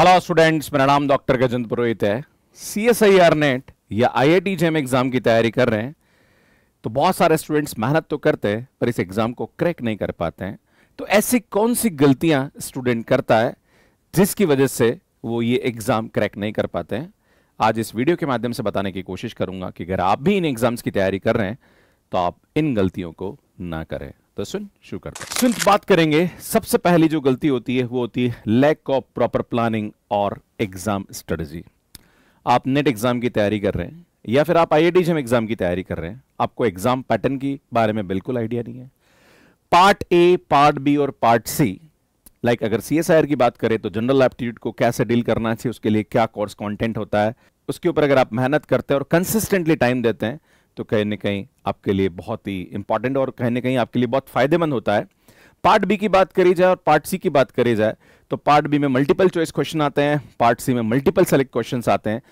hello students मेरा नाम doctor Gajendra Purohit है CSIR NET या IIT JAM exam की तैयारी कर रहे हैं तो बहुत सारे स्टूडेंट्स मेहनत तो करते हैं पर इस एग्जाम को क्रैक नहीं कर पाते हैं तो ऐसी कौन सी गलतियां स्टूडेंट करता है जिसकी वजह से वो ये एग्जाम क्रैक नहीं कर पाते हैं आज इस वीडियो के माध्यम से बताने की कोशिश करूंगा कि अगर आप भी इन एग्जाम्स की तैयारी कर रहे हैं तो आप इन गलतियों को ना करें तो सुन शुरू करते हैं सुन बात करेंगे सबसे पहली जो गलती होती है वो होती है लैक ऑफ प्रॉपर प्लानिंग और एग्जाम स्ट्रेटजी आप नेट एग्जाम की तैयारी कर रहे हैं या फिर आप आई आई एग्जाम की तैयारी कर रहे हैं आपको एग्जाम पैटर्न की बारे में बिल्कुल आइडिया नहीं है पार्ट ए पार्ट बी और पार्ट सी लाइक like अगर सी की बात करें तो जनरल एप्टीट्यूड को कैसे डील करना चाहिए उसके लिए क्या कोर्स कंटेंट होता है उसके ऊपर अगर आप मेहनत करते हैं और कंसिस्टेंटली टाइम देते हैं तो कहीं ना कहीं आपके लिए बहुत ही इंपॉर्टेंट और कहीं ना कहीं आपके लिए बहुत फायदेमंद होता है पार्ट बी की बात करी जाए और पार्ट सी की बात करी जाए तो पार्ट बी में मल्टीपल चॉइस क्वेश्चन आते हैं पार्ट सी में मल्टीपल सेलेक्ट क्वेश्चन आते हैं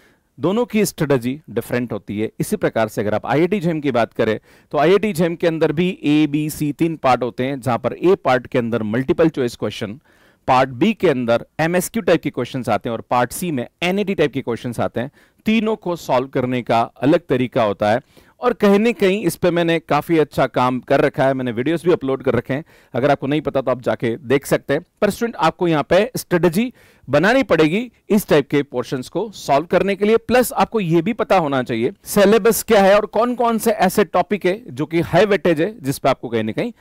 दोनों की स्ट्रेटजी डिफरेंट होती है इसी प्रकार से अगर आप आई आई जेम की बात करें तो आई आई जेम के अंदर भी ए बी सी तीन पार्ट होते हैं जहां पर ए पार्ट के अंदर multiple choice question part B के अंदर एमएसक्यू टाइप के क्वेश्चंस आते हैं और पार्ट सी में एनएटी टाइप के क्वेश्चंस आते हैं तीनों को सॉल्व करने का अलग तरीका होता है और कहीं ना कहीं इस पर मैंने काफ़ी अच्छा काम कर रखा है मैंने वीडियोस भी अपलोड कर रखे हैं अगर आपको नहीं पता तो आप जाके देख सकते हैं पर स्टूडेंट आपको यहाँ पे स्ट्रेटजी बनानी पड़ेगी इस टाइप के पोर्शंस को सॉल्व करने के लिए प्लस आपको यह भी पता होना चाहिए सिलेबस क्या है और कौन कौन से ऐसे टॉपिक है जो कि हाई वेटेज है जिसपे आपको कहीं ना कहीं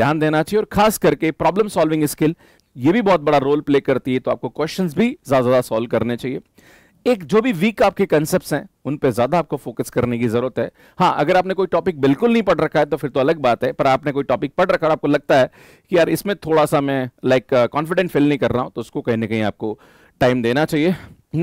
ध्यान देना चाहिए और खास करके प्रॉब्लम सॉल्विंग स्किल ये भी बहुत बड़ा रोल प्ले करती है तो आपको क्वेश्चंस भी ज्यादा ज्यादा सॉल्व करने चाहिए एक जो भी वीक आपके कंसेप्ट हैं उन पे ज्यादा आपको फोकस करने की जरूरत है हाँ अगर आपने कोई टॉपिक बिल्कुल नहीं पढ़ रखा है तो फिर तो अलग बात है पर आपने कोई टॉपिक पढ़ रखा और आपको लगता है कि यार इसमें थोड़ा सा मैं लाइक कॉन्फिडेंट फील नहीं कर रहा हूं तो उसको कहीं ना कहीं आपको टाइम देना चाहिए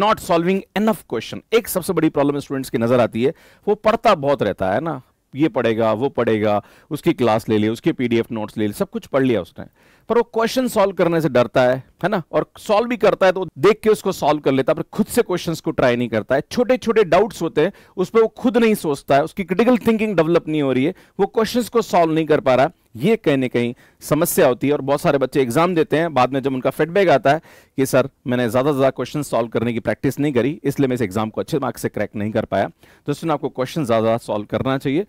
नॉट सॉल्विंग एनफ क्वेश्चन एक सबसे बड़ी प्रॉब्लम स्टूडेंट्स की नजर आती है वो पढ़ता बहुत रहता है ना ये पढ़ेगा वो पढ़ेगा उसकी क्लास ले ली उसके पीडीएफ नोट्स ले ली सब कुछ पढ़ लिया उसने पर वो क्वेश्चन सॉल्व करने से डरता है है ना और सॉल्व भी करता है तो देख के उसको सॉल्व कर लेता है पर खुद से क्वेश्चन को ट्राई नहीं करता है छोटे छोटे डाउट्स होते हैं उस पर वो खुद नहीं सोचता है उसकी क्रिटिकल थिंकिंग डेवलप नहीं हो रही है वो क्वेश्चन को सॉल्व नहीं कर पा रहा ये कहीं ना कहीं समस्या होती है और बहुत सारे बच्चे एग्जाम देते हैं बाद में जब उनका फीडबैक आता है कि सर मैंने ज़्यादा से ज़्यादा क्वेश्चन सॉल्व करने की प्रैक्टिस नहीं करी इसलिए मैं इस एग्जाम को अच्छे मार्क्स से क्रैक नहीं कर पाया दोस्तों आपको क्वेश्चन ज़्यादा सॉल्व करना चाहिए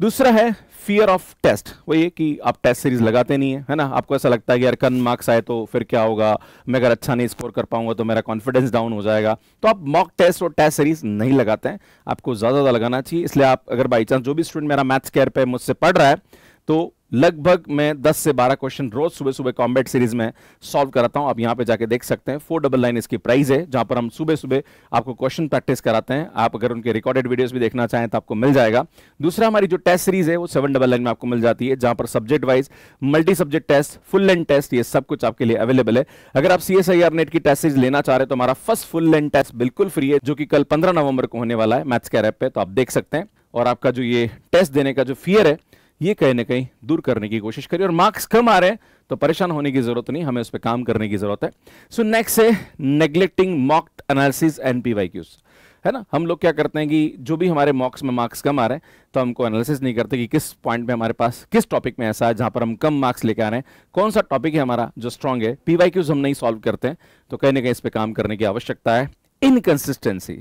दूसरा है फियर ऑफ टेस्ट वो ये कि आप टेस्ट सीरीज लगाते नहीं है है ना आपको ऐसा लगता है कि यार कन मार्क्स आए तो फिर क्या होगा मैं अगर अच्छा नहीं स्कोर कर पाऊंगा तो मेरा कॉन्फिडेंस डाउन हो जाएगा तो आप मॉक टेस्ट और टेस्ट सीरीज नहीं लगाते हैं आपको ज़्यादा ज़्यादा लगाना चाहिए इसलिए आप अगर बाई चांस जो भी स्टूडेंट मेरा मैथ्स केयर पर मुझसे पढ़ रहा है तो लगभग मैं 10 से 12 क्वेश्चन रोज सुबह सुबह कॉम्बैट सीरीज में सॉल्व कराता हूं आप यहां पे जाके देख सकते हैं फोर डबल नाइन इसकी प्राइस है जहां पर हम सुबह सुबह आपको क्वेश्चन प्रैक्टिस कराते हैं आप अगर उनके रिकॉर्डेड वीडियोस भी देखना चाहें तो आपको मिल जाएगा दूसरा हमारी जो टेस्ट सीरीज है वो सेवन डबल नाइन में आपको मिल जाती है जहां पर subject wise multi subject test full length test ये सब कुछ आपके लिए अवेलेबल है अगर आप सी नेट की टेस्ट सीरीज लेना चाह रहे तो हमारा फर्स्ट फुल लेंथ टेस्ट बिल्कुल फ्री है जो कि कल पंद्रह नवंबर को होने वाला है मैथ्स के रैप पे तो आप देख सकते हैं और आपका जो ये टेस्ट देने का जो फियर है ये कहीं ना कहीं दूर करने की कोशिश करिए और मार्क्स कम आ रहे हैं तो परेशान होने की जरूरत नहीं हमें उस पर काम करने की जरूरत है सो नेक्स्ट है neglecting mock analysis and P Y Qs है ना हम लोग क्या करते हैं कि जो भी हमारे मॉक्स में मार्क्स कम आ रहे हैं तो हमको एनालिसिस नहीं करते कि किस पॉइंट में हमारे पास किस टॉपिक में ऐसा है जहां पर हम कम मार्क्स लेकर आ रहे हैं कौन सा टॉपिक है हमारा जो स्ट्रांग है पी वाई क्यूज हम नहीं सॉल्व करते हैं तो कहीं ना कहीं इस पर काम करने की आवश्यकता है इनकन्सिस्टेंसी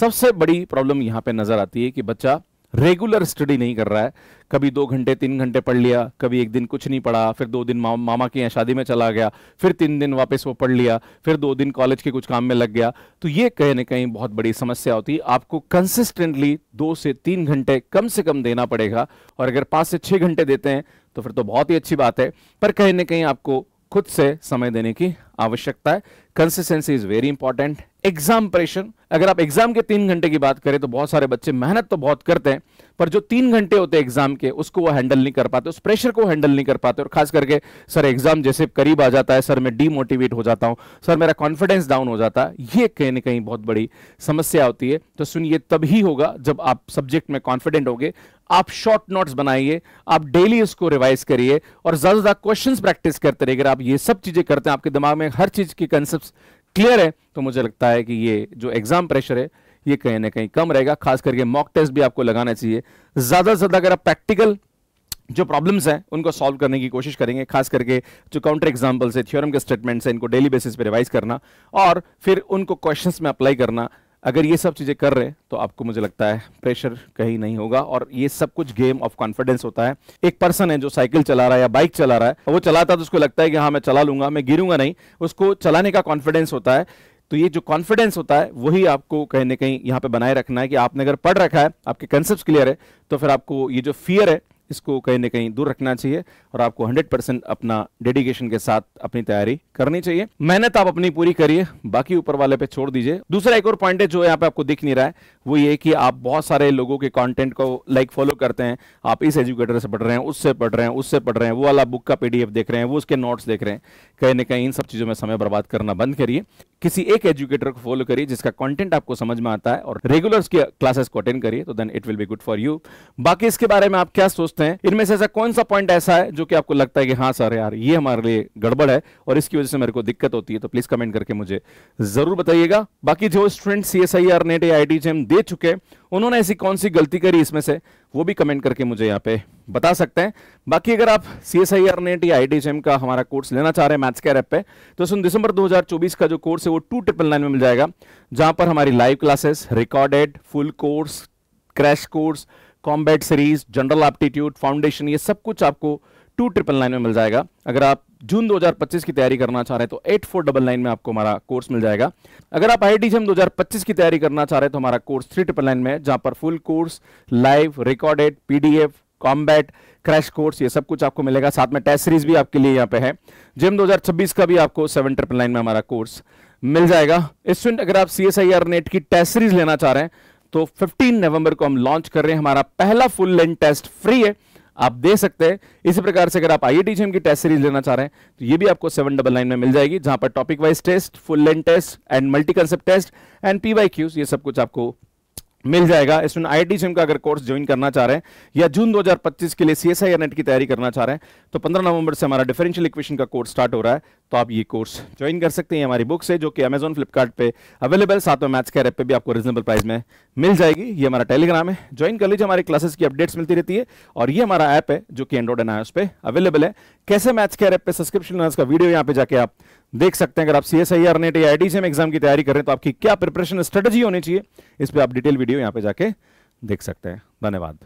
सबसे बड़ी प्रॉब्लम यहां पर नजर आती है कि बच्चा रेगुलर स्टडी नहीं कर रहा है कभी दो घंटे तीन घंटे पढ़ लिया कभी एक दिन कुछ नहीं पढ़ा फिर दो दिन मा, मामा के यहाँ शादी में चला गया फिर तीन दिन वापस वो पढ़ लिया फिर दो दिन कॉलेज के कुछ काम में लग गया तो ये कहीं ना कहीं बहुत बड़ी समस्या होती है आपको कंसिस्टेंटली दो से तीन घंटे कम से कम देना पड़ेगा और अगर पाँच से छः घंटे देते हैं तो फिर तो बहुत ही अच्छी बात है पर कहीं ना कहीं आपको खुद से समय देने की आवश्यकता है consistency is very important exam pressure अगर आप एग्जाम के तीन घंटे की बात करें तो बहुत सारे बच्चे मेहनत तो बहुत करते हैं पर जो तीन घंटे होते हैं एग्जाम के उसको वो हैंडल नहीं कर पाते उस प्रेशर को हैंडल नहीं कर पाते और खास करके सर एग्जाम जैसे करीब आ जाता है सर मैं डीमोटिवेट हो जाता हूं सर मेरा कॉन्फिडेंस डाउन हो जाता है ये कहीं ना कहीं बहुत बड़ी समस्या होती है तो सुनिए तभी होगा जब आप सब्जेक्ट में कॉन्फिडेंट होगे आप शॉर्ट नोट्स बनाइए आप डेली उसको रिवाइज करिए और ज़्यादा ज़्यादा क्वेश्चन प्रैक्टिस करते रहिए अगर आप ये सब चीज़ें करते हैं आपके दिमाग में हर चीज़ के कंसेप्ट क्लियर है तो मुझे लगता है कि ये जो एग्जाम प्रेशर है ये कहीं ना कहीं कम रहेगा खास करके मॉक टेस्ट भी आपको लगाना चाहिए ज्यादा से ज्यादा अगर आप प्रैक्टिकल जो प्रॉब्लम्स हैं उनको सॉल्व करने की कोशिश करेंगे खास करके जो काउंटर एग्जाम्पल्स है थियोरम के स्टेटमेंट्स हैं इनको डेली बेसिस पे रिवाइज करना और फिर उनको क्वेश्चंस में अप्लाई करना अगर ये सब चीज़ें कर रहे हैं तो आपको मुझे लगता है प्रेशर कहीं नहीं होगा और ये सब कुछ गेम ऑफ कॉन्फिडेंस होता है एक पर्सन है जो साइकिल चला रहा है या बाइक चला रहा है वो चलाता है तो उसको लगता है कि हाँ मैं चला लूंगा मैं गिरूंगा नहीं उसको चलाने का कॉन्फिडेंस होता है तो ये जो कॉन्फिडेंस होता है वही आपको कहीं ना कहीं यहाँ पे बनाए रखना है कि आपने अगर पढ़ रखा है आपके कंसेप्ट क्लियर है तो फिर आपको ये जो फियर है इसको कहीं ना कहीं दूर रखना चाहिए और आपको 100 परसेंट अपना डेडिकेशन के साथ अपनी तैयारी करनी चाहिए मेहनत आप अपनी पूरी करिए बाकी ऊपर वाले पे छोड़ दीजिए दूसरा एक और पॉइंट है जो यहाँ पे आपको दिख नहीं रहा है वो ये कि आप बहुत सारे लोगों के कॉन्टेंट को लाइक फॉलो करते हैं आप इस एजुकेटर से पढ़ रहे हैं उससे पढ़ रहे हैं उससे पढ़ रहे हैं वो वाला बुक का पीडीएफ देख रहे हैं वो उसके नोट्स देख रहे हैं कहीं ना कहीं इन सब चीज़ों में समय बर्बाद करना बंद करिए किसी एक एजुकेटर को फॉलो करिए जिसका कंटेंट आपको समझ में आता है और रेगुलर क्लासेस को अटेंड करिए तो then it will be good for you बाकी इसके बारे में आप क्या सोचते हैं इनमें से ऐसा कौन सा पॉइंट ऐसा है जो कि आपको लगता है कि हाँ सर यार ये हमारे लिए गड़बड़ है और इसकी वजह से मेरे को दिक्कत होती है तो प्लीज कमेंट करके मुझे जरूर बताइएगा बाकी जो student CSIR NET या आई दे चुके हैं उन्होंने ऐसी कौन सी गलती करी इसमें से वो भी कमेंट करके मुझे यहाँ पे बता सकते हैं बाकी अगर आप CSIR NET या आई डी का हमारा कोर्स लेना चाह रहे हैं मैथ्स के ऐप पे तो सुन दिसंबर 2024 का जो कोर्स है वो टू ट्रिपल नाइन में मिल जाएगा जहां पर हमारी live classes recorded full course crash course combat series general aptitude foundation ये सब कुछ आपको टू ट्रिपल नाइन में मिल जाएगा अगर आप जून 2025 की तैयारी करना चाह रहे हैं तो एट फोर डबल नाइन में आपको हमारा कोर्स मिल जाएगा अगर आप आई टी दो हजार पच्चीस की तैयारी करना चाह रहे हैं तो हमारा कोर्स थ्री ट्रिपल नाइन में जहां पर full course live recorded PDF combat crash course ये सब कुछ आपको मिलेगा साथ में टेस्ट सीरीज भी आपके लिए यहाँ पे है जिम 2026 का भी आपको सेवन ट्रिपल नाइन में हमारा कोर्स मिल जाएगा स्टूडेंट अगर आप CSIR NET की टेस्ट सीरीज लेना चाह रहे हैं तो 15 नवंबर को हम लॉन्च कर रहे हैं हमारा पहला फुल लेंथ टेस्ट फ्री है आप दे सकते हैं इसी प्रकार से अगर आप आई e की टेस्ट सीरीज लेना चाह रहे हैं तो ये भी आपको सेवन डबल नाइन में मिल जाएगी जहां पर topic wise test full length test and multi concept test and P ये सब कुछ आपको मिल जाएगा इसमें आई आई का अगर कोर्स ज्वाइन करना चाह रहे हैं या जून 2025 के लिए सी एस नेट की तैयारी करना चाह रहे हैं तो 15 नवंबर से हमारा डिफरेंशियल इक्वेशन का कोर्स स्टार्ट हो रहा है तो आप ये कोर्स ज्वाइन कर सकते हैं हमारी बुक से जो कि अमेजोन फ्लिपकार्ट अवेलेबल साथ में मैथ्स के ऐप पे भी आपको रीजनेबल प्राइस में मिल जाएगी ये हमारा टेलीग्राम है ज्वाइन कर लीजिए हमारे क्लासेस की अपडेट्स मिलती रहती है और ये हमारा ऐप है जो कि एंड्रॉइड एन आयोस पे अवेलेबल है कैसे मैथ्स के ऐप पे सब्सक्रिप्शन लेना का वीडियो यहाँ पे जाके आप देख सकते हैं अगर आप CSIR NET या आई एग्जाम की तैयारी कर रहे हैं तो आपकी क्या प्रिपरेशन स्ट्रेटेजी होनी चाहिए इस पर आप डिटेल वीडियो यहाँ पे जाके देख सकते हैं धन्यवाद